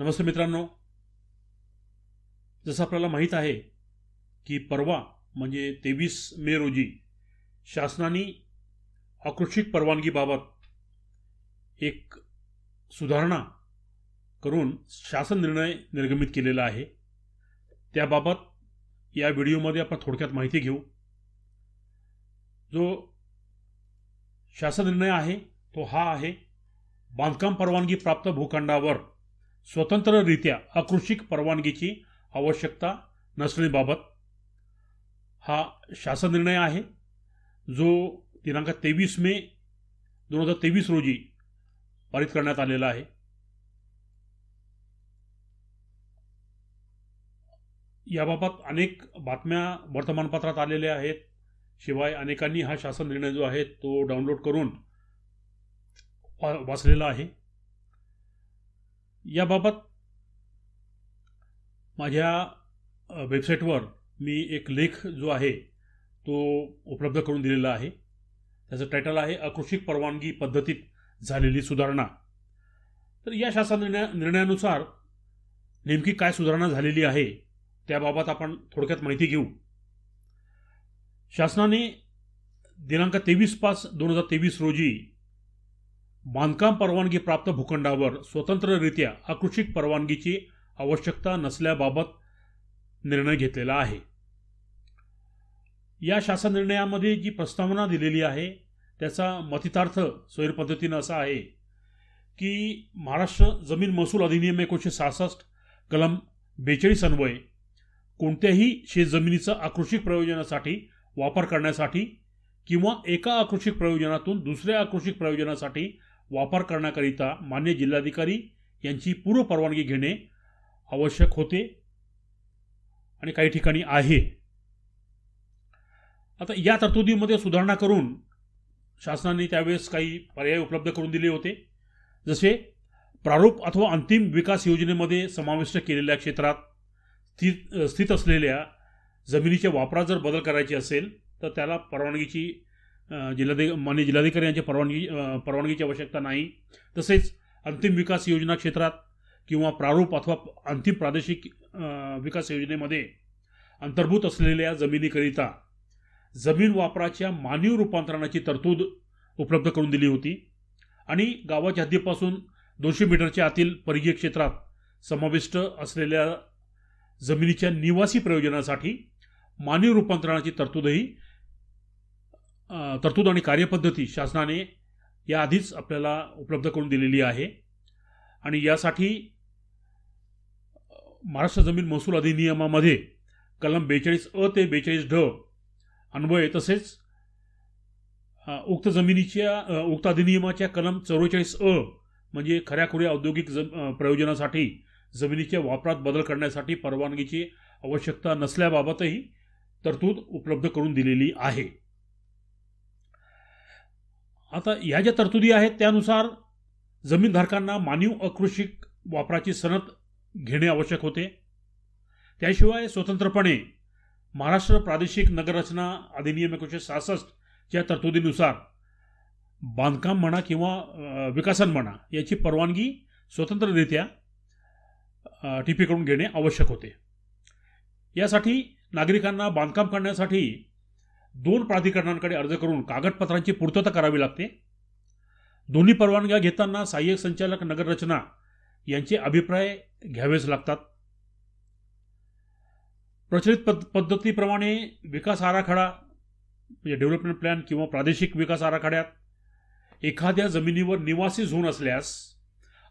नमस्ते मित्रांनो जसं आपल्याला माहीत आहे की परवा म्हणजे तेवीस मे रोजी शासनाने आकृषिक परवानगीबाबत एक सुधारणा करून शासन निर्णय निर्गमित केलेला आहे त्याबाबत या व्हिडिओमध्ये आपण थोडक्यात माहिती घेऊ जो शासन निर्णय आहे तो हा आहे बांधकाम परवानगी प्राप्त भूखंडावर स्वतंत्ररित्या आकृषिक परवानगीची आवश्यकता नसण्याबाबत हा शासन निर्णय आहे जो दिनांक तेवीस मे दोन हजार तेवीस रोजी पारित करण्यात आलेला आहे याबाबत अनेक बातम्या वर्तमानपत्रात आलेल्या आहेत शिवाय अनेकांनी हा शासन निर्णय जो आहे तो डाउनलोड करून वाचलेला आहे याबाबत माझ्या वेबसाईटवर मी एक लेख जो आहे तो उपलब्ध करून दिलेला आहे त्याचं टायटल आहे अकृषिक परवानगी पद्धतीत झालेली सुधारणा तर या शासन निर्णयानुसार नेमकी काय सुधारणा झालेली आहे त्याबाबत आपण थोडक्यात माहिती घेऊ शासनाने दिनांक तेवीस पाच दोन हजार तेवीस रोजी बांधकाम परवानगी प्राप्त भूखंडावर स्वतंत्ररित्या आकृषिक परवानगीची आवश्यकता नसल्याबाबत निर्णय घेतलेला आहे या शासन निर्णयामध्ये जी प्रस्तावना दिलेली आहे त्याचा मतितार्थ सोयीर पद्धतीनं असा आहे की महाराष्ट्र जमीन महसूल अधिनियम एकोणीसशे सहासष्ट कलम बेचाळीस अन्वये कोणत्याही शेतजमिनीचा आकृषिक प्रयोजनासाठी वापर करण्यासाठी किंवा एका आकृषिक प्रयोजनातून दुसऱ्या आकृषिक प्रयोजनासाठी वापर करण्याकरिता मान्य जिल्हाधिकारी यांची पूर्व परवानगी घेणे आवश्यक होते आणि काही ठिकाणी आहे आता या तरतुदीमध्ये सुधारणा करून शासनाने त्यावेळेस काही पर्याय उपलब्ध करून दिले होते जसे प्रारूप अथवा अंतिम विकास योजनेमध्ये समाविष्ट केलेल्या क्षेत्रात स्थित स्थित असलेल्या जमिनीच्या वापरात जर बदल करायचे असेल तर त्याला परवानगीची जिल्हाधिक मान्य जिल्हाधिकारी यांची परवानगी परवानगीची आवश्यकता नाही तसेच अंतिम विकास योजना क्षेत्रात किंवा प्रारूप अथवा अंतिम प्रादेशिक विकास योजनेमध्ये अंतर्भूत असलेल्या जमिनीकरिता जमीन वापराच्या मानवी रूपांतरणाची तरतूद उपलब्ध करून दिली होती आणि गावाच्या हद्दीपासून दोनशे मीटरच्या आतील परिघीय क्षेत्रात समाविष्ट असलेल्या जमिनीच्या निवासी प्रयोजनासाठी मानवी रूपांतरणाची तरतूदही तरतूद आणि कार्यपद्धती शासनाने याआधीच आपल्याला उपलब्ध करून दिलेली आहे आणि यासाठी महाराष्ट्र जमीन महसूल अधिनियमामध्ये कलम बेचाळीस अ ते बेचाळीस ढ अन्वय तसेच उक्त जमिनीच्या उक्त अधिनियमाच्या कलम चौवेचाळीस अ म्हणजे खऱ्याखुऱ्या औद्योगिक जम प्रयोजनासाठी जमिनीच्या वापरात बदल करण्यासाठी परवानगीची आवश्यकता नसल्याबाबतही तरतूद उपलब्ध करून दिलेली आहे आता या ज्या तरतुदी आहेत त्यानुसार जमीनधारकांना मानीव अकृषिक वापराची सनद घेणे आवश्यक होते त्याशिवाय स्वतंत्रपणे महाराष्ट्र प्रादेशिक नगररचना अधिनियम एकोणीसशे सहासष्टच्या तरतुदीनुसार बांधकाम म्हणा किंवा विकासन म्हणा याची परवानगी स्वतंत्ररित्या टी पीकडून घेणे आवश्यक होते यासाठी नागरिकांना बांधकाम करण्यासाठी दोन प्राधिकरणांकडे अर्ज करून कागदपत्रांची पूर्तता करावी लागते दोन्ही परवानग्या घेताना सहाय्यक संचालक नगररचना यांचे अभिप्राय घ्यावेच लागतात प्रचलित पद्धतीप्रमाणे विकास आराखडा म्हणजे डेव्हलपमेंट प्लॅन किंवा प्रादेशिक विकास आराखड्यात एखाद्या जमिनीवर निवासी झोन असल्यास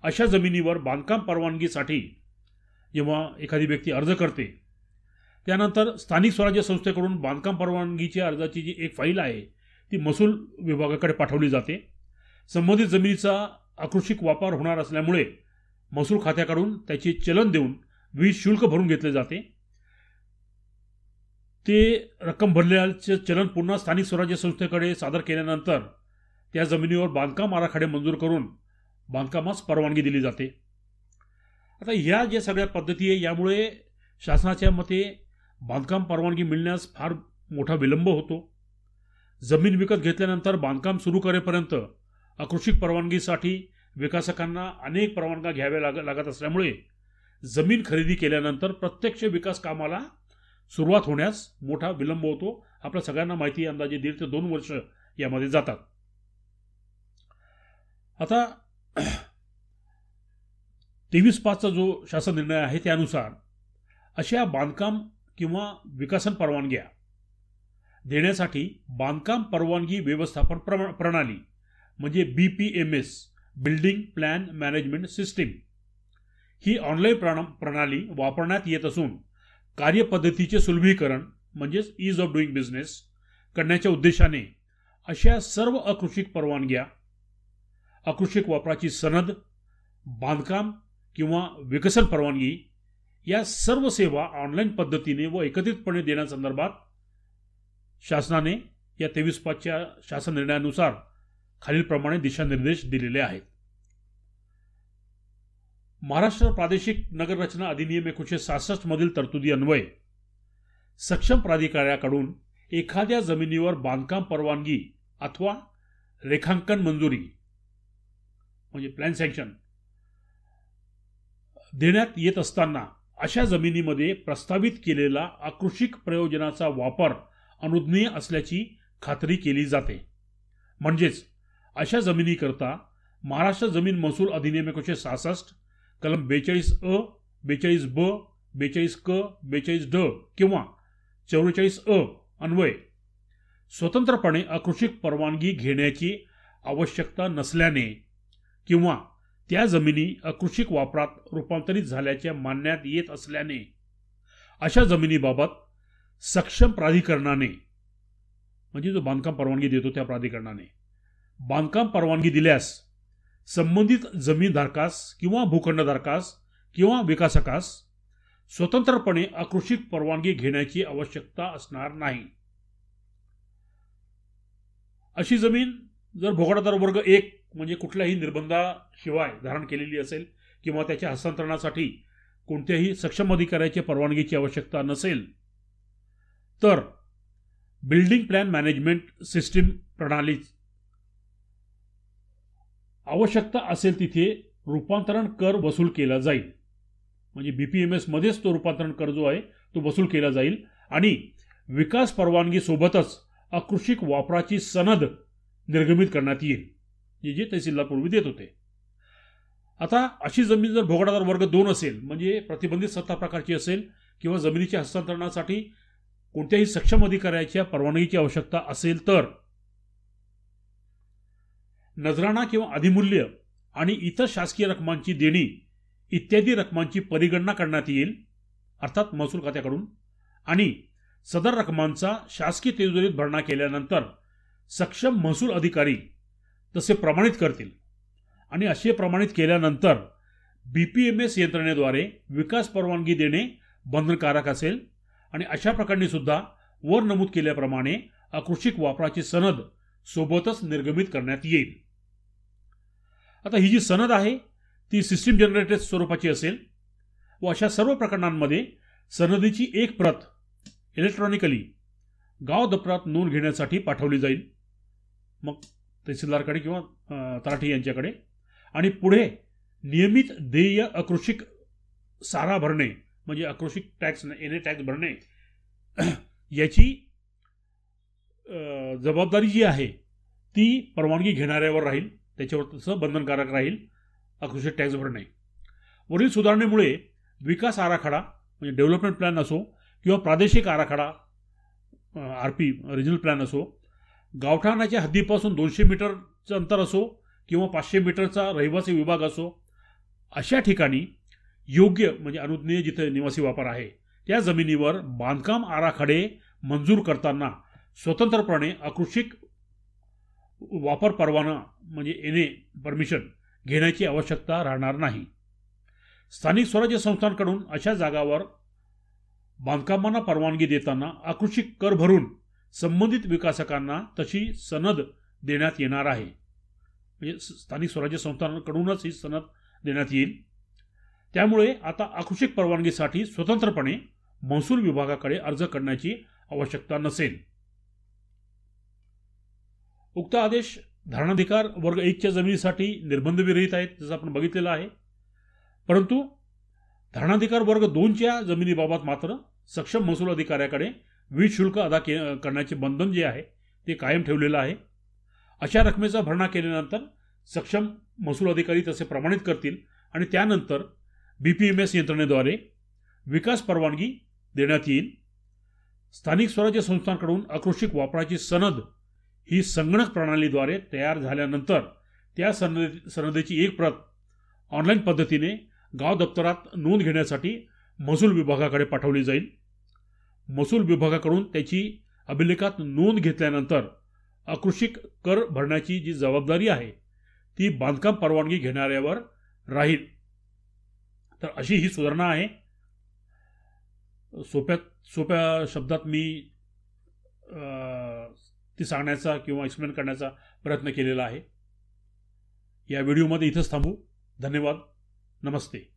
अशा जमिनीवर बांधकाम परवानगीसाठी जेव्हा एखादी व्यक्ती अर्ज करते त्यानंतर स्थानिक स्वराज्य संस्थेकडून बांधकाम परवानगीची अर्जाची जी एक फाईल आहे ती महसूल विभागाकडे पाठवली जाते संबंधित जमिनीचा आकृषिक वापर होणार असल्यामुळे महसूल खात्याकडून त्याचे चलन देऊन वीज शुल्क भरून घेतले जाते ते रक्कम भरल्याचे चलन पुन्हा स्थानिक स्वराज्य संस्थेकडे सादर केल्यानंतर त्या जमिनीवर बांधकाम आराखडे मंजूर करून बांधकामास परवानगी दिली जाते आता ह्या ज्या सगळ्या पद्धती आहे यामुळे शासनाच्या मते बांधकाम परवानगी मिळण्यास फार मोठा विलंब होतो जमीन विकत घेतल्यानंतर बांधकाम सुरू करेपर्यंत अकृषिक परवानगीसाठी विकासकांना अनेक परवानग्या घ्याव्या लाग लागत असल्यामुळे जमीन खरेदी केल्यानंतर प्रत्यक्ष विकास कामाला सुरुवात होण्यास मोठा विलंब होतो आपल्या सगळ्यांना माहिती अंदाजे दीड ते दोन वर्ष यामध्ये जातात आता तेवीस पाचचा जो शासन निर्णय आहे त्यानुसार अशा बांधकाम किंवा विकसन परवानग्या देण्यासाठी बांधकाम परवानगी व्यवस्थापन प्र प्रणाली म्हणजे B P M S building plan management system ही ऑनलाईन प्रण प्रणाली वापरण्यात येत असून कार्यपद्धतीचे सुलभीकरण म्हणजेच ईज ऑफ डुईंग बिझनेस करण्याच्या उद्देशाने अशा सर्व अकृषिक परवानग्या अकृषिक वापराची सनद बांधकाम किंवा विकसन परवानगी या सर्व सेवा ऑनलाईन पद्धतीने व एकत्रितपणे देण्यासंदर्भात शासनाने या तेवीस पाचच्या शासन निर्णयानुसार खालीलप्रमाणे दिशानिर्देश दिलेले आहेत महाराष्ट्र प्रादेशिक नगररचना अधिनियम एकोणीशे मधील तरतुदी अन्वये सक्षम प्राधिकाऱ्याकडून एखाद्या जमिनीवर बांधकाम परवानगी अथवा रेखांकन मंजुरी म्हणजे प्लॅन सँक्शन देण्यात येत असताना अशा जमिनीमध्ये प्रस्तावित केलेला आकृषिक प्रयोजनाचा वापर अनुज्ञेय असल्याची खात्री केली जाते म्हणजेच अशा जमिनीकरता महाराष्ट्र जमीन महसूल अधिनियम एकोणीशे सहासष्ट कलम बेचाळीस अ बेचाळीस ब बेचाळीस क बेचाळीस ड किंवा चौवेचाळीस अ अन्वय स्वतंत्रपणे आकृषिक परवानगी घेण्याची आवश्यकता नसल्याने किंवा त्या जमिनी अकृषिक वापरात रूपांतरित झाल्याचे मानण्यात येत असल्याने अशा जमिनीबाबत सक्षम प्राधिकरणाने म्हणजे जो बांधकाम परवानगी देतो त्या प्राधिकरणाने बांधकाम परवानगी दिल्यास संबंधित जमीनधारकास किंवा भूखंडधारकास किंवा विकासकास स्वतंत्रपणे अकृषिक परवानगी घेण्याची आवश्यकता असणार नाही अशी जमीन जर भोगडादार वर्ग एक म्हणजे कुठल्याही निर्बंधाशिवाय धारण केलेली असेल किंवा त्याच्या हस्तांतरणासाठी कोणत्याही सक्षम अधिकाऱ्याच्या परवानगीची आवश्यकता नसेल तर बिल्डिंग प्लॅन मॅनेजमेंट सिस्टीम प्रणाली आवश्यकता असेल तिथे रूपांतरण कर वसूल केला जाईल म्हणजे बी पी एम एसमध्येच तो रूपांतरण कर जो आहे तो वसूल केला जाईल आणि विकास परवानगीसोबतच अकृषिक वापराची सनद निर्गमित करण्यात येईल जे जे देत होते आता अशी जमीन जर भोगडादार वर्ग दोन असेल म्हणजे प्रतिबंधित सत्ता प्रकारची असेल किंवा जमिनीच्या हस्तांतरणासाठी कोणत्याही सक्षम अधिकाऱ्याच्या परवानगीची आवश्यकता असेल तर नजराणा किंवा अधिमूल्य आणि इतर शासकीय रकमांची देणी इत्यादी रकमांची परिगणना करण्यात येईल अर्थात महसूल खात्याकडून आणि सदर रकमांचा शासकीय तेजोरीत भरणा केल्यानंतर सक्षम महसूल अधिकारी तसे प्रमाणित करतील आणि असे प्रमाणित केल्यानंतर बी पी एम एस यंत्रणेद्वारे विकास परवानगी देणे बंधनकारक असेल आणि अशा प्रकरणी सुद्धा वर नमूद केल्याप्रमाणे आकृषिक वापराची सनद सोबतच निर्गमित करण्यात येईल आता ही जी सनद आहे ती सिस्टीम जनरेटेड स्वरूपाची असेल व अशा सर्व प्रकरणांमध्ये सनदीची एक प्रत इलेक्ट्रॉनिकली गाव दप्तरात नोंद घेण्यासाठी पाठवली जाईल मग तहसीलदारकडे किंवा तराठी यांच्याकडे आणि पुढे नियमित देय अकृषिक सारा भरणे म्हणजे अकृषिक टॅक्स एने टॅक्स भरणे याची जबाबदारी जी आहे ती परवानगी घेणाऱ्यावर राहील त्याच्यावर तसं बंधनकारक राहील अकृषिक टॅक्स भरणे वरील सुधारणेमुळे विकास आराखडा म्हणजे डेव्हलपमेंट प्लॅन असो किंवा प्रादेशिक आराखडा आर पी रिजनल प्लॅन असो गावठाणाच्या हद्दीपासून दोनशे मीटरचं अंतर असो किंवा पाचशे मीटरचा रहिवासी विभाग असो अशा ठिकाणी योग्य म्हणजे अनुज्ञेय जिथे निवासी वापर आहे त्या जमिनीवर बांधकाम आराखडे मंजूर करताना स्वतंत्रपणे आकृषिक वापर परवाना म्हणजे एन परमिशन घेण्याची आवश्यकता राहणार नाही स्थानिक स्वराज्य संस्थांकडून अशा जागावर बांधकामांना परवानगी देताना आकृषिक कर भरून संबंधित विकासकांना तशी सनद देण्यात येणार आहे म्हणजे स्थानिक स्वराज्य संस्थांकडूनच ही सनद देण्यात येईल त्यामुळे आता आकृषिक परवानगीसाठी स्वतंत्रपणे महसूल विभागाकडे अर्ज करण्याची आवश्यकता नसेल उक्त आदेश धारणाधिकार वर्ग एकच्या जमिनीसाठी निर्बंध विरहित आहेत जसं आपण बघितलेलं आहे परंतु धारणाधिकार वर्ग दोनच्या जमिनीबाबत मात्र सक्षम महसूल अधिकाऱ्याकडे वीज शुल्क अदा के करण्याचे बंधन जे आहे ते कायम ठेवलेलं आहे अशा रकमेचा भरणा केल्यानंतर सक्षम महसूल अधिकारी तसे प्रमाणित करतील आणि त्यानंतर बी पी एम एस यंत्रणेद्वारे विकास परवानगी देण्यात येईल स्थानिक स्वराज्य संस्थांकडून आकृषिक वापराची सनद ही संगणक प्रणालीद्वारे तयार झाल्यानंतर त्या सनदे सनदेची एक प्रत ऑनलाईन पद्धतीने गाव दप्तरात नोंद घेण्यासाठी महसूल विभागाकडे पाठवली जाईल महसूल विभागाकडून त्याची अभिलेखात नोंद घेतल्यानंतर आकृषिक कर भरण्याची जी जबाबदारी आहे ती बांधकाम परवानगी घेणाऱ्यावर राहील तर अशी ही सुधारणा आहे सोप्यात सोप्या शब्दात मी ती सांगण्याचा किंवा एक्सप्लेन करण्याचा प्रयत्न केलेला आहे या व्हिडिओमध्ये इथंच थांबू धन्यवाद नमस्ते